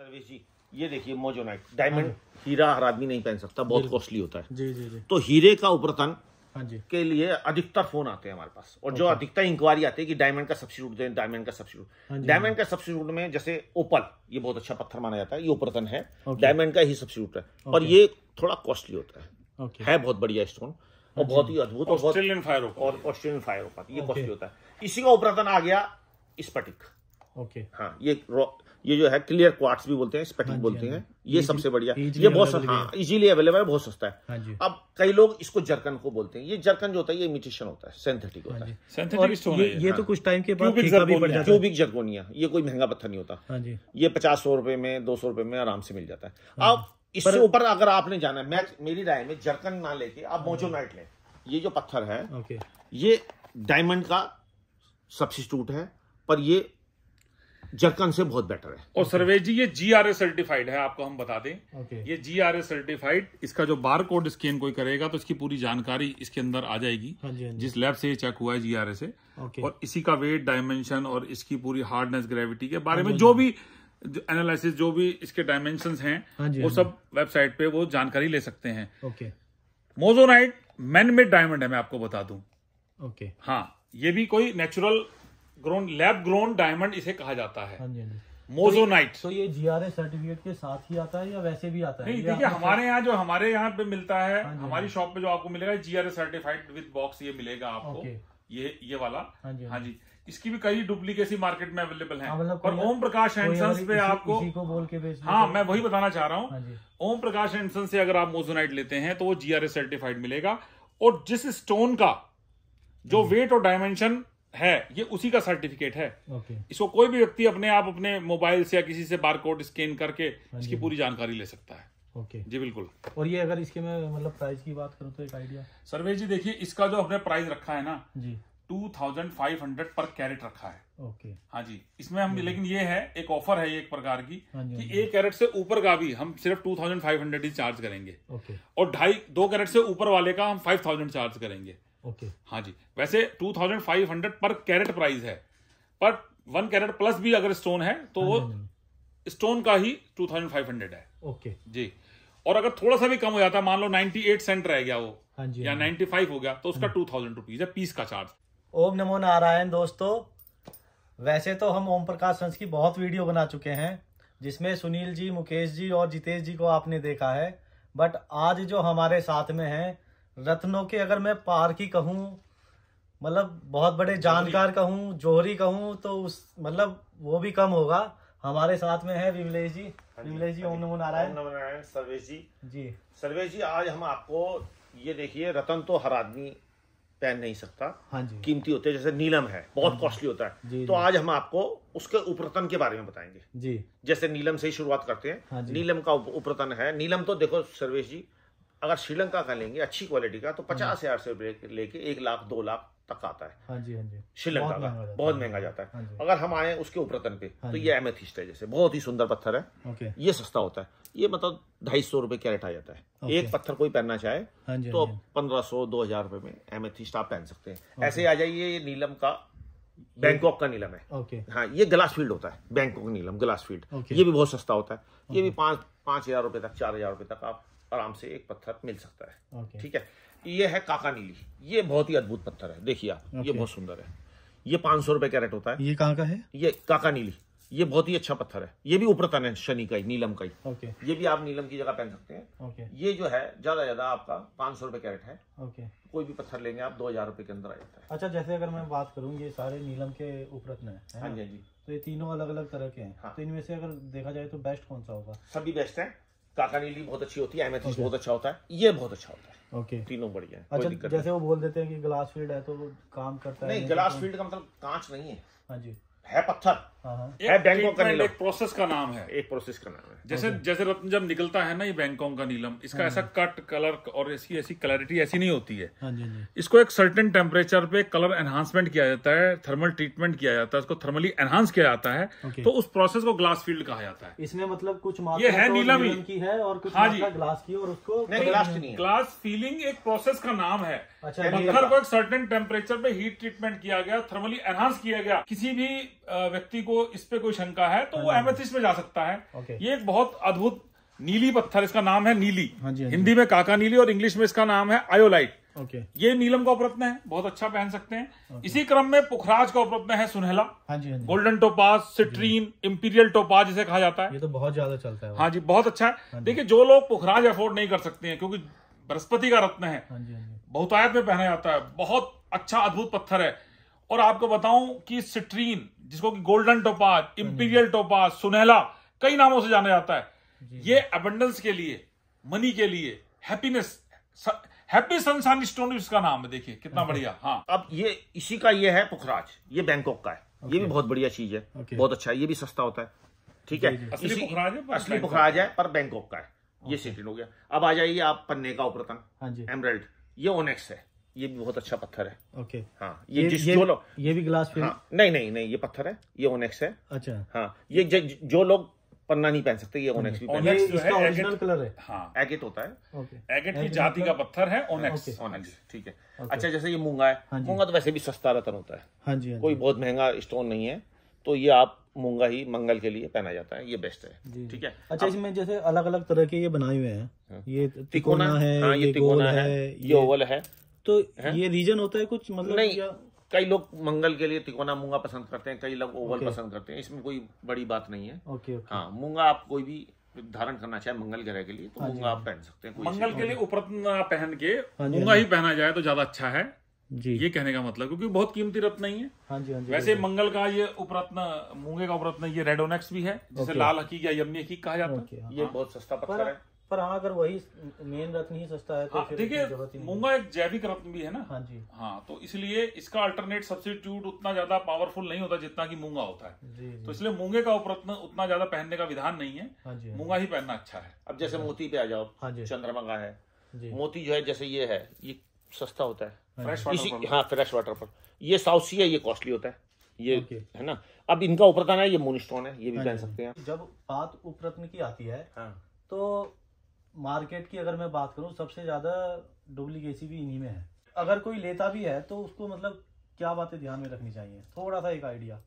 सर्वेश जी ये देखिए मोजोनाइट डायमंड हाँ। हीरा हर आदमी नहीं पहन सकता बहुत कॉस्टली होता है जी जी जी तो हीरे का उपरतन हाँ जी के लिए अधिकतर फोन आते हैं हमारे पास और जो अधिकतर इंक्वायरी आती है कि डायमंड का सब्सिट्यूट दें डायमंड का सब्सिट्यूट डायमंड हाँ का सब्सिट्यूट में जैसे ओपल ये बहुत अच्छा पत्थर माना जाता है ये उपरतन है डायमंड का ही सब्सिट्यूट है और ये थोड़ा कॉस्टली होता है है बहुत बढ़िया स्टोन और बहुत ही अद्भुत ऑस्ट्रेलियन फायर और ऑस्ट्रेलियन फायर ये कॉस्टली होता है इसी का उपरतन आ गया स्पटिक ओके हाँ ये ये जो है क्लियर क्वार्ट्स भी बोलते हैं स्पेटिंग हाँ बोलते हाँ हैं ये सबसे बढ़िया ये बहुत हाँ इजीली अवेलेबल है बहुत सस्ता है हाँ अब कई लोग इसको जर्कन को बोलते हैं ये जर्कन जो होता है ये इमिटेशन होता है सिंथेटिक होता है सिंथेटिक ये, ये तो कुछ टाइम के बाद क्यूबिक जर्कोनिया ये कोई महंगा पत्थर नहीं होता ये पचास सौ रुपए में दो सौ रुपए में आराम से मिल जाता है अब इससे ऊपर अगर आपने जाना है मैं मेरी राय में जर्कन ना लेके आप मोजोनाइट ले ये जो पत्थर है ये डायमंड का सब्सिट्यूट है पर ये जक्कन से बहुत बेटर है और सर्वेश जी ये जी आर एस सर्टिफाइड है आपको हम बता दें okay. ये जी आर एस सर्टिफाइड इसका जो बार कोड स्कैन कोई करेगा तो इसकी पूरी जानकारी इसके अंदर आ जाएगी हाँ जी, हाँ जी। जिस लैब से ये चेक हुआ है जी आर एस से okay. और इसी का वेट डायमेंशन और इसकी पूरी हार्डनेस ग्रेविटी के बारे हाँ में जो हाँ भी जो एनालिसिस जो भी इसके डायमेंशन हैं हाँ वो हाँ सब वेबसाइट पे वो जानकारी ले सकते हैं मोजोनाइट मोजोनाइट मैनमेड डायमंड है मैं आपको बता दू ओके हाँ ये भी कोई natural grown lab grown diamond इसे कहा जाता है मोजोनाइट हाँ हाँ तो, ये जीआरए तो सर्टिफिकेट के साथ ही आता है या वैसे भी आता है नहीं देखिए हमारे यहाँ जो हमारे यहाँ पे मिलता है हाँ हमारी शॉप पे जो आपको मिलेगा जीआरए सर्टिफाइड विद बॉक्स ये मिलेगा आपको ये ये वाला हाँ जी हाँ जी इसकी भी कई डुप्लीकेसी मार्केट में अवेलेबल है मतलब और ओम प्रकाश एंड पे आपको को बोल के हाँ मैं वही बताना चाह रहा हूँ ओम प्रकाश एंडसन से अगर आप मोजोनाइट लेते हैं तो वो जीआरए सर्टिफाइड मिलेगा और जिस स्टोन का जो वेट और डायमेंशन है ये उसी का सर्टिफिकेट है okay. इसको कोई भी व्यक्ति अपने आप अपने मोबाइल से या किसी से बार कोड स्कैन करके हाँ इसकी हाँ पूरी जानकारी ले सकता है ओके okay. जी बिल्कुल और ये अगर इसके में मतलब प्राइस की बात करूँ तो एक आइडिया सर्वे जी देखिए इसका जो हमने प्राइस रखा है ना जी two thousand five hundred per carat रखा है ओके okay. हाँ जी इसमें हम लेकिन ये है एक ऑफर है ये एक प्रकार की हाँ कि एक कैरेट से ऊपर का भी हम सिर्फ टू थाउजेंड फाइव हंड्रेड ही चार्ज करेंगे ओके okay. और ढाई दो कैरेट से ऊपर वाले का हम फाइव थाउजेंड चार्ज करेंगे ओके okay. हाँ जी वैसे two thousand five hundred per carat price है पर वन कैरेट प्लस भी अगर स्टोन है तो हाँ, वो स्टोन हाँ, हाँ। का ही टू थाउजेंड फाइव हंड्रेड है ओके okay. जी और अगर थोड़ा सा भी कम हो जाता है मान लो नाइनटी एट सेंट रह गया वो हाँ जी या नाइनटी फाइव हो गया तो उसका टू थाउजेंड रुपीज है पीस का चार्ज ओम नमो नारायण दोस्तों वैसे तो हम ओम प्रकाश वंश की बहुत वीडियो बना चुके हैं जिसमें सुनील जी मुकेश जी और जितेश जी को आपने देखा है बट आज जो हमारे साथ में हैं रत्नों के अगर मैं पार की कहूँ मतलब बहुत बड़े जानकार कहूँ जोहरी कहूँ तो उस मतलब वो भी कम होगा हमारे साथ में है विमलेश जी हाँ विमलेश हाँ जी ओम नमो नारायण नमो नारायण सर्वेश जी जी सर्वेश जी आज हम आपको ये देखिए रतन तो हर आदमी पहन नहीं सकता हाँ जी कीमती होते जैसे नीलम है बहुत कॉस्टली हाँ होता है जी, तो जी, आज हम आपको उसके उपरतन के बारे में बताएंगे जी जैसे नीलम से ही शुरुआत करते हैं हाँ जी, नीलम का उपरतन है नीलम तो देखो सर्वेश जी अगर श्रीलंका का लेंगे अच्छी क्वालिटी का तो हाँ पचास हजार से लेके एक लाख दो लाख तक आता है हाँ जी हाँ जी श्रीलंका का बहुत महंगा जाता है हाँ अगर हम आए उसके उपरतन पे हाँ तो ये एमेथिस्ट है जैसे बहुत ही सुंदर पत्थर है ये सस्ता होता है ये मतलब ढाई सौ रुपए कैरेट आ जाता है एक पत्थर कोई पहनना चाहे तो पंद्रह सौ दो हजार रुपए में एमेथिस्ट आप पहन सकते हैं ऐसे आ जाइए ये नीलम का बैंकॉक का नीलम है ओके हाँ ये ग्लास फील्ड होता है बैंकॉक नीलम ग्लास फील्ड ये भी बहुत सस्ता होता है ये भी पांच पांच हजार रुपए तक चार हजार रुपए तक आप आराम से एक पत्थर मिल सकता है ठीक है ये है काका नीली ये बहुत ही अद्भुत पत्थर है देखिए आप ये बहुत सुंदर है ये पांच सौ रुपए कैरेट होता है ये कहाँ का है ये काका नीली ये बहुत ही अच्छा पत्थर है ये भी उपरतन है शनि का ही नीलम का ही ये भी आप नीलम की जगह पहन सकते हैं ये जो है ज्यादा ज्यादा आपका पांच सौ रुपए कैरेट है ओके। कोई भी पत्थर लेंगे आप दो हजार रुपए के अंदर आ जाता है अच्छा जैसे अगर मैं बात करूँ ये सारे नीलम के उपरतन है, है हाँ, हाँ जी तो ये तीनों अलग अलग तरह के हैं हाँ। तो इनमें से अगर देखा जाए तो बेस्ट कौन सा होगा सभी बेस्ट है काका नीली बहुत अच्छी होती है एमेथिस okay. बहुत अच्छा होता है ये बहुत अच्छा होता है ओके okay. तीनों बढ़िया है अच्छा जैसे वो बोल देते हैं कि ग्लास फील्ड है तो काम करता नहीं, है ग्लास फील्ड का मतलब कांच नहीं है हाँ जी है पत्थर हाँ। है बैंकॉक का नीलम एक प्रोसेस का नाम है एक प्रोसेस का नाम है जैसे जैसे रत्न जब निकलता है ना ये बैंकॉक का नीलम इसका हाँ। ऐसा कट कलर और इसकी ऐसी क्लैरिटी ऐसी नहीं होती है हाँ जी, हाँ जी। इसको एक सर्टेन टेम्परेचर पे कलर एनहांसमेंट किया जाता है थर्मल ट्रीटमेंट किया जाता है इसको थर्मली एनहांस किया जाता है तो उस प्रोसेस को ग्लास फील्ड कहा जाता है इसमें मतलब कुछ ये है तो नीलम की है और कुछ हाँ जी ग्लास की और उसको ग्लास फीलिंग एक प्रोसेस का नाम है मक्खर अच्छा, मतलब को एक सर्टेन टेम्परेचर पे हीट ट्रीटमेंट किया गया थर्मली एनहांस किया गया किसी भी व्यक्ति को इस पे कोई शंका है तो वो हाँ एमेथिस में जा सकता है ये एक बहुत अद्भुत नीली पत्थर इसका नाम है नीली हाँ जी, हाँ जी। हिंदी में काका नीली और इंग्लिश में इसका नाम है आयोलाइट ओके ये नीलम का उपरत्न है बहुत अच्छा पहन सकते हैं इसी क्रम में पुखराज का उपरत्न है सुनहला हाँ जी, हाँ जी। Golden topaz citrine imperial topaz जिसे कहा जाता है ये तो बहुत ज्यादा चलता है हाँ जी बहुत अच्छा है हाँ देखिए जो लोग पुखराज अफोर्ड नहीं कर सकते हैं क्योंकि बृहस्पति का रत्न है हाँ बहुतायत में पहना जाता है बहुत अच्छा अद्भुत पत्थर है और आपको बताऊं कि सिट्रीन जिसको कि गोल्डन टोपाज हम्म। इंपीरियल टोपाज सुनहला कई नामों से जाना जाता है ये अबंडेंस के लिए मनी के लिए हैप्पीनेस हैप्पी सनसान स्टोन इसका नाम है देखिए कितना बढ़िया हाँ अब ये इसी का ये है पुखराज ये बैंकॉक का है ये भी बहुत बढ़िया चीज है बहुत अच्छा है ये भी सस्ता होता है ठीक है असली पुखराज है असली पुखराज है पर बैंकॉक का है ये सिटिन हो गया अब आ जाइए आप पन्ने का उपरतन एमरल्ड हाँ ये ओनेक्स है ये भी बहुत अच्छा पत्थर है ओके okay. हाँ ये, ये जिस ये, जो लोग ये भी ग्लास हाँ, नहीं नहीं नहीं ये पत्थर है ये ओनेक्स है अच्छा हाँ ये ज, जो लोग पन्ना नहीं पहन सकते ये ओनेक्स भी पहन सकते ओरिजिनल कलर है हाँ एगेट होता है ओके एगेट की जाति मतलब- का पत्थर है ओनेक्स ओनेक्स ठीक है अच्छा जैसे ये मूंगा है हाँ मूंगा तो वैसे भी सस्ता रतन होता है हाँ जी हाँ कोई बहुत महंगा स्टोन नहीं है तो ये आप मूंगा ही मंगल के लिए पहना जाता है ये बेस्ट है ठीक है अच्छा इसमें जैसे अलग अलग तरह के ये बनाए हुए हैं हाँ। ये तिकोना है ये तिकोना है ये ओवल है तो है? ये रीजन होता है कुछ मतलब नहीं कई लोग मंगल के लिए तिकोना मूंगा पसंद करते हैं कई लोग ओवल okay. पसंद करते हैं इसमें कोई बड़ी बात नहीं है ओके okay, okay. हाँ मूंगा आप कोई भी धारण करना चाहे मंगल ग्रह के लिए तो हाँ मूंगा हाँ आप पहन सकते हैं मंगल के लिए उपरत्न पहन के हाँ मूंगा ही पहना जाए तो ज्यादा अच्छा है जी ये कहने का मतलब क्योंकि बहुत कीमती रत्न नहीं है हाँ जी, हाँ जी, वैसे मंगल का ये उपरत्न मूंगे का उपरत्न ये रेडोनेक्स भी है जिसे लाल हकी या यमनी हकी कहा जाता है ये बहुत सस्ता पत्थर है पर हाँ अगर वही मेन रत्न ही सस्ता है तो हाँ, देखिए मूंगा एक जैविक रत्न भी है ना हाँ जी हाँ तो इसलिए इसका अल्टरनेट सब्सिट्यूट उतना ज्यादा पावरफुल नहीं होता जितना कि मूंगा होता है जी, जी। तो इसलिए मूंगे का उपरत्न उतना ज्यादा पहनने का विधान नहीं है हाँ जी, हाँ मूंगा ही पहनना अच्छा है अब जैसे मोती पे आ जाओ हाँ जी चंद्रमा का है मोती जो है जैसे ये है ये सस्ता होता है फ्रेश वाटर हाँ फ्रेश वाटर हाँ, पर ये साउसी है ये कॉस्टली होता है ये है ना अब इनका उपरतन है ये मोनिस्टोन है ये भी हाँ पहन सकते हैं जब बात उपरत्न की आती है तो मार्केट की अगर मैं बात करूँ सबसे ज़्यादा डुप्लीकेसी भी इन्हीं में है अगर कोई लेता भी है तो उसको मतलब क्या बातें ध्यान में रखनी चाहिए थोड़ा सा एक आइडिया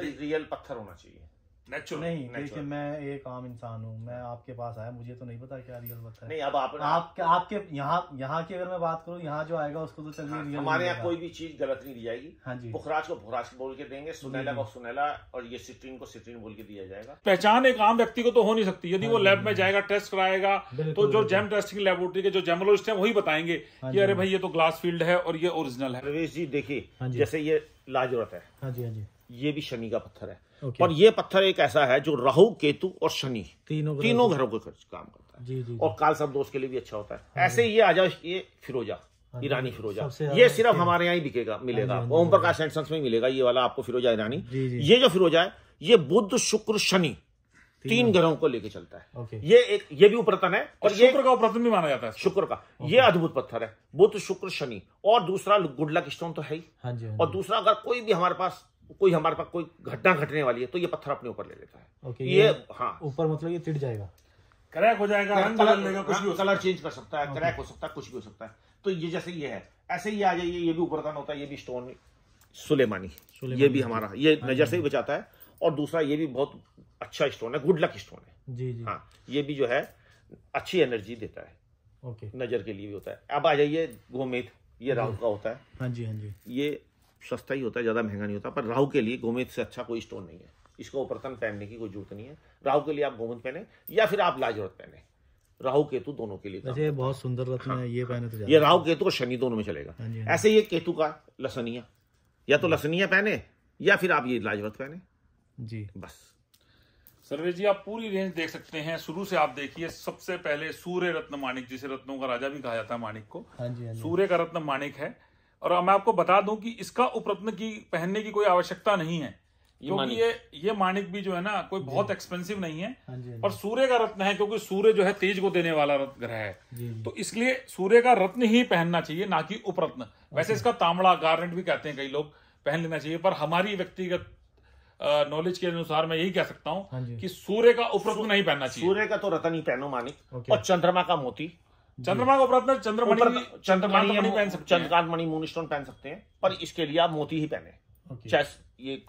रियल पत्थर होना चाहिए नहीं मैं एक आम इंसान हूँ मैं आपके पास आया मुझे तो नहीं पता क्या रियल बता है नहीं अब आप, आपके यहाँ यहाँ की अगर मैं बात करूँ यहाँ जो आएगा उसको तो हाँ, चलिए हाँ, हमारे यहाँ कोई भी चीज गलत नहीं दी जाएगी हाँ जी बुखराज को भुराज बोल के देंगे सुनैला को सुनेला और ये सिट्रीन को सिट्रीन बोल के दिया जाएगा पहचान एक आम व्यक्ति को तो हो नहीं सकती यदि हाँ वो लैब हाँ में जाएगा टेस्ट कराएगा तो जो जैम टेस्टिंग लेबोरेटरी के जो जेमोलॉजिस्ट है वही बताएंगे कि अरे भाई ये तो ग्लास फील्ड है और ये ओरिजिनल है रवेश जी देखिए जैसे ये लाजरत है हाँ जी हाँ जी ये भी शनि का पत्थर है okay. और ये पत्थर एक ऐसा है जो राहु केतु और शनि तीनों तीनों घरों के काम करता है जी, जी, और काल सब दोष के लिए भी अच्छा होता है हाँ, ऐसे ही ये आ जाओ ये फिरोजा हाँ ईरानी फिरोजा ये सिर्फ हमारे यहाँ ही दिखेगा हाँ मिलेगा ओम प्रकाश एंड में मिलेगा ये वाला आपको फिरोजा ईरानी ये जो फिरोजा है ये बुद्ध शुक्र शनि तीन ग्रहों को लेके चलता है ये एक ये भी उपरतन है और, ये शुक्र का उपरतन भी माना जाता है शुक्र का ये अद्भुत पत्थर है बुद्ध शुक्र शनि और दूसरा गुडलक स्टोन तो है ही हाँ जी, हाँ जी। और दूसरा अगर कोई भी हमारे पास कोई हमारे पास कोई घटना घटने वाली है तो ये पत्थर अपने ऊपर ले लेता है okay, ये, ये हाँ ऊपर मतलब ये तिट जाएगा क्रैक हो जाएगा रंग बदल लेगा कुछ भी हाँ, कलर चेंज कर सकता है क्रैक हो सकता है कुछ भी हो सकता है तो ये जैसे ये है ऐसे ही आ जाइए ये भी उपरदान होता है ये भी स्टोन सुलेमानी ये भी हमारा ये हाँ नजर से ही हाँ बचाता है और दूसरा ये भी बहुत अच्छा स्टोन है गुड लक स्टोन है जी जी हाँ ये भी जो है अच्छी एनर्जी देता है ओके नजर के लिए भी होता है अब आ जाइए गोमेद ये राहु का होता है हाँ जी हाँ जी ये सस्ता ही होता है ज़्यादा महंगा नहीं होता पर राहु के लिए गोमेद से अच्छा कोई स्टोन नहीं है इसको उपरतन पहनने की कोई जरूरत नहीं है राहु के लिए आप गोमेद पहने या फिर आप लाजरत पहने राहु केतु दोनों के लिए वैसे बहुत सुंदर रत्न हाँ। है ये पहने तो ये राहु अच्छा। केतु और शनि दोनों में चलेगा हाँ हाँ ऐसे ये केतु का लसनिया या तो लसनिया पहने या फिर आप ये लाजवत पहने जी बस सर्वे जी आप पूरी रेंज देख सकते हैं शुरू से आप देखिए सबसे पहले सूर्य रत्न माणिक जिसे रत्नों का राजा भी कहा जाता है माणिक को हाँ सूर्य का रत्न माणिक है और मैं आपको बता दूं कि इसका उपरत्न की पहनने की कोई आवश्यकता नहीं है क्योंकि ये ये माणिक भी जो है ना कोई बहुत एक्सपेंसिव नहीं है हाँ हाँ और सूर्य का रत्न है क्योंकि सूर्य जो है तेज को देने वाला ग्रह है हाँ तो इसलिए सूर्य का रत्न ही पहनना चाहिए ना कि उपरत्न वैसे इसका तामड़ा गारंट भी कहते हैं कई लोग पहन लेना चाहिए पर हमारी व्यक्तिगत नॉलेज के अनुसार मैं यही कह सकता हूँ कि सूर्य का उपरत्न नहीं पहनना चाहिए सूर्य का तो रत्न ही पहनो मानिक और चंद्रमा का मोती चंद्रमा के ऊपर चंद्रमणि चंद्रमणि पहन सकते चंद्रकांत मणि मून स्टोन पहन सकते हैं पर इसके लिए आप मोती ही पहने चाहे ये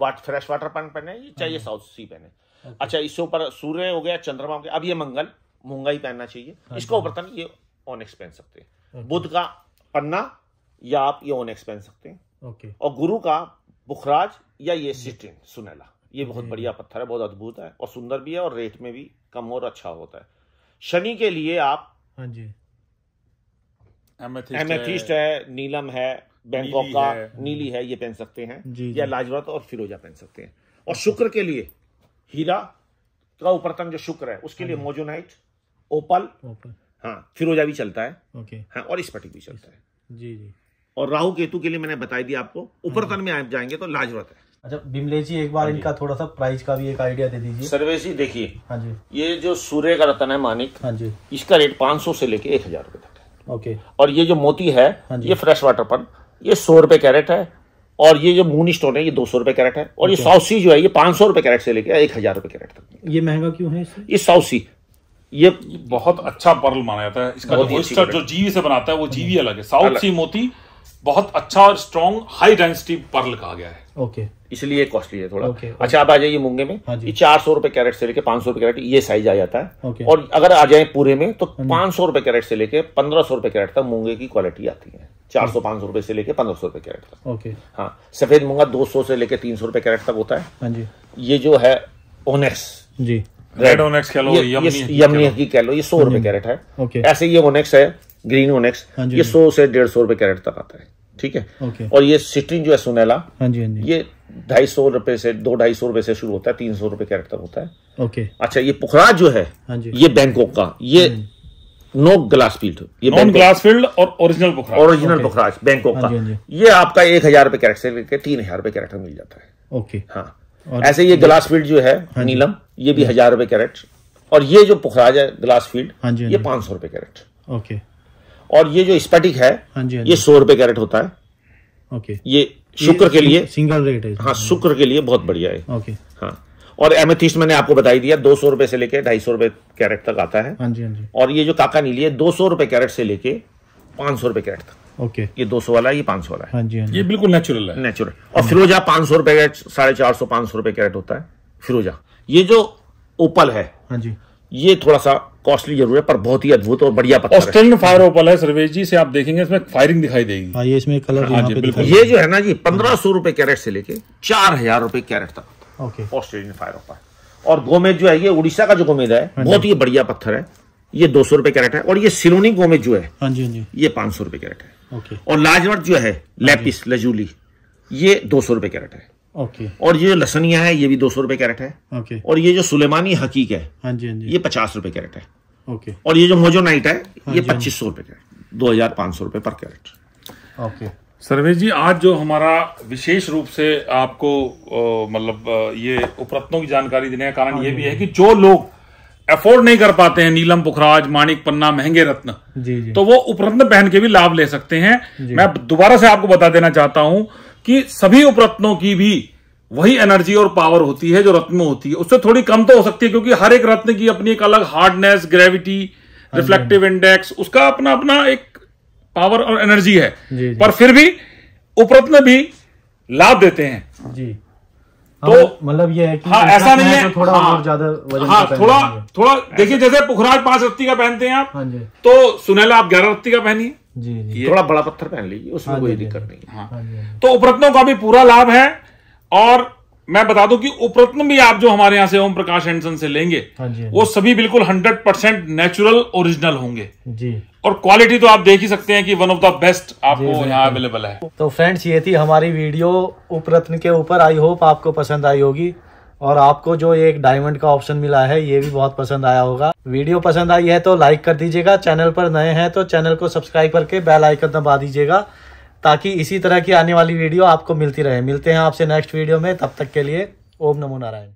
वाट फ्रेश वाटर पैन पहने चाहे ये हाँ। साउथ सी पहने अच्छा इसके ऊपर सूर्य हो गया चंद्रमा हो गया अब ये मंगल मूंगा ही पहनना चाहिए हाँ इसका ऊपर ये ओनेक्स पहन सकते हैं बुद्ध का पन्ना या आप ये ओनेक्स पहन सकते हैं ओके और गुरु का बुखराज या ये सिट्रिन सुनेला ये बहुत बढ़िया पत्थर है बहुत अद्भुत है और सुंदर भी है और रेट में भी कम और अच्छा होता है शनि के लिए आप हाँ जी एमेथिस्ट है नीलम है बैंकॉक का नीली है ये पहन सकते हैं या लाजवाब और फिरोजा पहन सकते हैं और शुक्र के लिए हीरा का ऊपर तंग जो शुक्र है उसके हाँ लिए मोजोनाइट ओपल हाँ फिरोजा भी चलता है ओके हाँ और स्पटिक भी चलता है जी जी और राहु केतु के लिए मैंने बताई दिया आपको ऊपर तन में आप जाएंगे तो लाजवत है अच्छा बिमले जी एक बार हाँ इनका थोड़ा सा प्राइस का भी एक आइडिया दे दीजिए सर्वेश जी देखिए हाँ जी ये जो सूर्य का रतन है मानिक हाँ जी इसका रेट पांच सौ से लेके एक हजार रूपए तक है ओके और ये जो मोती है हाँ ये फ्रेश वाटर पर ये सौ रुपए कैरेट है और ये जो मून स्टोन है ये दो सौ रुपए कैरेट है और ये साउसी जो है ये पांच सौ रुपए कैरेट से लेकर एक हजार रुपए कैरेट तक ये महंगा क्यों है ये साउसी ये बहुत अच्छा पर्ल माना जाता है इसका जो जो जीवी से बनाता है वो जीवी हाँ अलग है साउथ सी मोती बहुत अच्छा स्ट्रॉन्ग हाई डेंसिटी पर्ल कहा गया है ओके इसलिए कॉस्टली है थोड़ा okay, अच्छा आप आ जाइए मुंगे में हाँ ये चार सौ रुपए कैरेट से लेके पांच सौ रुपए कैरेट ये साइज आ जाता है okay. और अगर आ जाए पूरे में तो हाँ पांच सौ रुपए कैरेट से लेके पंद्रह सौ रुपए कैरेट तक मूंगे की क्वालिटी आती है चार सौ पांच सौ रुपए से लेके पंद्रह सौ रुपए कैरेट तक ओके हाँ सफेद मूंगा दो सौ से लेके तीन सौ रुपए कैरेट तक होता है हाँ ये जो है ओनेक्स जी रेड ओनेक्स कह लो यमनी की कह लो ये सौ रुपए कैरेट है ऐसे ये ओनेक्स है ग्रीन ओनेक्स ये सौ से डेढ़ सौ रुपए कैरेट तक आता है ठीक है okay. और ये सिट्रिन जो है सुनेला हाँ जी हाँ जी ये ढाई सौ रुपए से दो ढाई सौ रुपए से शुरू होता है तीन सौ रुपए कैरेक्टर होता है ओके अच्छा ये पुखराज जो है हाँ जी ये बैंकॉक का ये नो ग्लास फील्ड ये नॉन ग्लास फील्ड और ओरिजिनल पुखरा ओरिजिनल पुखरा बैंकॉक हाँ का हाँ ये आपका एक हजार रुपए कैरेक्टर लेके तीन हजार रुपए कैरेक्टर मिल जाता है ओके हाँ ऐसे ये ग्लास फील्ड जो है हाँ नीलम ये भी हजार रुपए कैरेट और ये जो पुखराज है ग्लास फील्ड ये पांच सौ रुपए कैरेट ओके और ये जो स्पेटिक है हाँ हाँ ये सौ रुपए कैरेट होता है ओके ये शुक्र के लिए सिंगल रेट है हाँ शुक्र के लिए बहुत बढ़िया है ओके हाँ और एमेथिस्ट मैंने आपको बताई दिया दो सौ रुपए से लेके ढाई सौ रुपए कैरेट तक आता है हाँ जी हाँ जी और ये जो काका नीली है दो सौ रुपए कैरेट से लेके पांच सौ रुपए कैरेट तक ओके ये दो सौ वाला है ये पांच सौ वाला है हाँ जी हाँ जी ये बिल्कुल नेचुरल है नेचुरल और हाँ। फिरोजा पांच सौ रुपए कैरेट साढ़े चार सौ पांच सौ रुपए कैरेट होता है फिरोजा ये जो ओपल है हाँ जी ये थोड़ा सा कॉस्टली जरूर है पर बहुत ही अद्भुत और बढ़िया पत्थर ऑस्ट्रेलियन फायर ओपल है सर्वेश जी से आप देखेंगे इसमें फायरिंग दिखाई देगी हाँ, ये इसमें कलर हाँ जी बिल्कुल ये जो है ना जी पंद्रह सौ रुपए कैरेट से लेके चार हजार रुपए कैरेट तक ऑस्ट्रेलियन फायर ओपल और गोमेज जो है ये उड़ीसा का जो गोमेज है हाँ बहुत ही बढ़िया पत्थर है ये दो सौ रुपए कैरेट है और ये सिलोनी गोमेज जो है हाँ जी हाँ जी ये पांच सौ रुपए कैरेट है और लाजवट जो है लेपिस लजूली ये दो सौ रुपए कैरेट है ओके और ये जो लसनिया है ये भी दो सौ रुपए कैरेट है ओके और ये जो सुलेमानी हकीक है हाँ जी हाँ जी ये पचास रुपए कैरेट है ओके और ये जो मोजो नाइट है हाँ ये हाँ पच्चीस सौ रुपए कैरेट दो हजार पाँच सौ रुपए पर कैरेट ओके सर्वेश जी आज जो हमारा विशेष रूप से आपको मतलब ये उपरत्नों की जानकारी देने का कारण हाँ ये भी है कि जो लोग अफोर्ड नहीं कर पाते हैं नीलम पुखराज माणिक पन्ना महंगे रत्न जी जी। तो वो उपरत्न पहन के भी लाभ ले सकते हैं मैं दोबारा से आपको बता देना चाहता हूं कि सभी उपरत्नों की भी वही एनर्जी और पावर होती है जो रत्न में होती है उससे थोड़ी कम तो हो सकती है क्योंकि हर एक रत्न की अपनी एक अलग हार्डनेस ग्रेविटी रिफ्लेक्टिव इंडेक्स उसका अपना अपना एक पावर और एनर्जी है जी, जी। पर फिर भी उपरत्न भी लाभ देते हैं जी तो मतलब ये है कि हाँ ऐसा नहीं है तो थोड़ा हाँ, और ज्यादा वजन हाँ, थोड़ा थोड़ा देखिए जैसे पुखराज पांच रत्ती का पहनते हैं आप हाँ जी तो सुनैला आप ग्यारह रत्ती का पहनिए जी जी थोड़ा बड़ा पत्थर पहन लीजिए उसमें हाँ कोई दिक्कत नहीं हाँ, हाँ, हाँ तो उपरत्नों का भी पूरा लाभ है और मैं बता दूं कि उपरत्न भी आप जो हमारे यहाँ से ओम प्रकाश एंडसन से लेंगे वो सभी बिल्कुल हंड्रेड परसेंट नेचुरल ओरिजिनल होंगे जी और क्वालिटी तो आप देख ही सकते हैं कि वन ऑफ द बेस्ट आपको यहाँ अवेलेबल है तो फ्रेंड्स ये थी हमारी वीडियो उपरत्न के ऊपर आई होप आपको पसंद आई होगी और आपको जो एक डायमंड का ऑप्शन मिला है ये भी बहुत पसंद आया होगा वीडियो पसंद आई है तो लाइक कर दीजिएगा चैनल पर नए हैं तो चैनल को सब्सक्राइब करके बेल आइकन दबा दीजिएगा ताकि इसी तरह की आने वाली वीडियो आपको मिलती रहे मिलते हैं आपसे नेक्स्ट वीडियो में तब तक के लिए ओम नमो नारायण